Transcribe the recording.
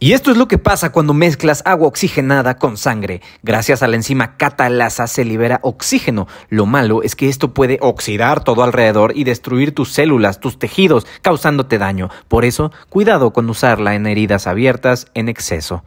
Y esto es lo que pasa cuando mezclas agua oxigenada con sangre. Gracias a la enzima catalasa se libera oxígeno. Lo malo es que esto puede oxidar todo alrededor y destruir tus células, tus tejidos, causándote daño. Por eso, cuidado con usarla en heridas abiertas en exceso.